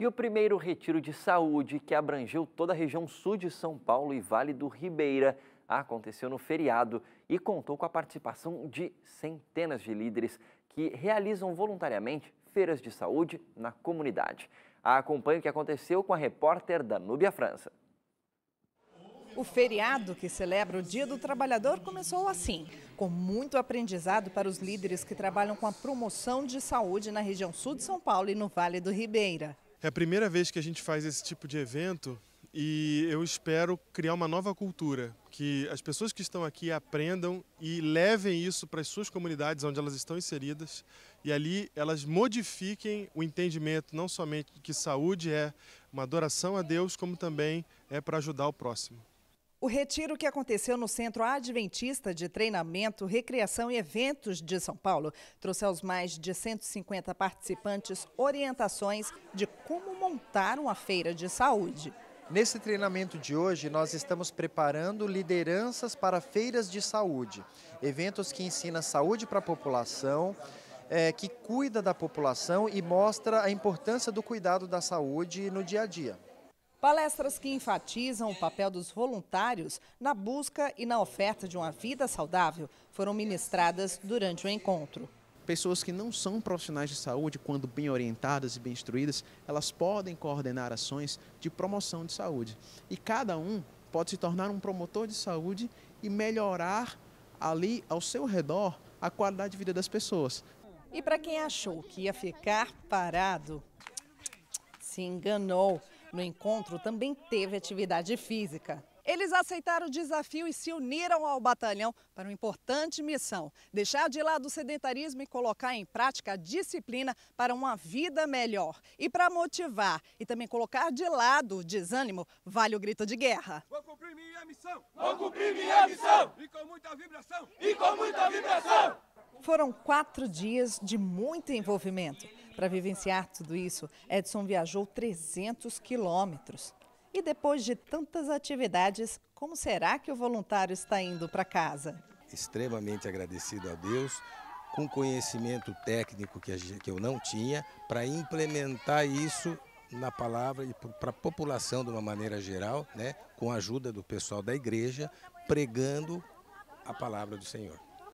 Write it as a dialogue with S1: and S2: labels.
S1: E o primeiro retiro de saúde, que abrangeu toda a região sul de São Paulo e Vale do Ribeira, aconteceu no feriado e contou com a participação de centenas de líderes que realizam voluntariamente feiras de saúde na comunidade. Acompanhe o que aconteceu com a repórter Danúbia França.
S2: O feriado que celebra o Dia do Trabalhador começou assim, com muito aprendizado para os líderes que trabalham com a promoção de saúde na região sul de São Paulo e no Vale do Ribeira.
S3: É a primeira vez que a gente faz esse tipo de evento e eu espero criar uma nova cultura, que as pessoas que estão aqui aprendam e levem isso para as suas comunidades onde elas estão inseridas e ali elas modifiquem o entendimento não somente que saúde é uma adoração a Deus, como também é para ajudar o próximo.
S2: O retiro que aconteceu no Centro Adventista de Treinamento, Recreação e Eventos de São Paulo trouxe aos mais de 150 participantes orientações
S1: de como montar uma feira de saúde. Nesse treinamento de hoje, nós estamos preparando lideranças para feiras de saúde, eventos que ensinam saúde para a população, é, que cuida da população e mostra a importância do cuidado da saúde no dia a dia.
S2: Palestras que enfatizam o papel dos voluntários na busca e na oferta de uma vida saudável foram ministradas durante o encontro.
S4: Pessoas que não são profissionais de saúde, quando bem orientadas e bem instruídas, elas podem coordenar ações de promoção de saúde. E cada um pode se tornar um promotor de saúde e melhorar ali ao seu redor a qualidade de vida das pessoas.
S2: E para quem achou que ia ficar
S4: parado,
S2: se enganou. No encontro também teve atividade física. Eles aceitaram o desafio e se uniram ao batalhão para uma importante missão: deixar de lado o sedentarismo e colocar em prática a disciplina para uma vida melhor. E para motivar e também colocar de lado o desânimo, vale o grito de guerra.
S1: Vou cumprir minha missão! Vou cumprir minha missão! E com muita vibração! E com muita vibração!
S2: Foram quatro dias de muito envolvimento. Para vivenciar tudo isso, Edson viajou 300 quilômetros. E depois de tantas atividades, como será que o voluntário está indo para casa?
S4: Extremamente agradecido a Deus, com conhecimento técnico que eu não tinha, para implementar isso na palavra e para a população de uma maneira geral, né, com a ajuda do pessoal da igreja, pregando a palavra do Senhor.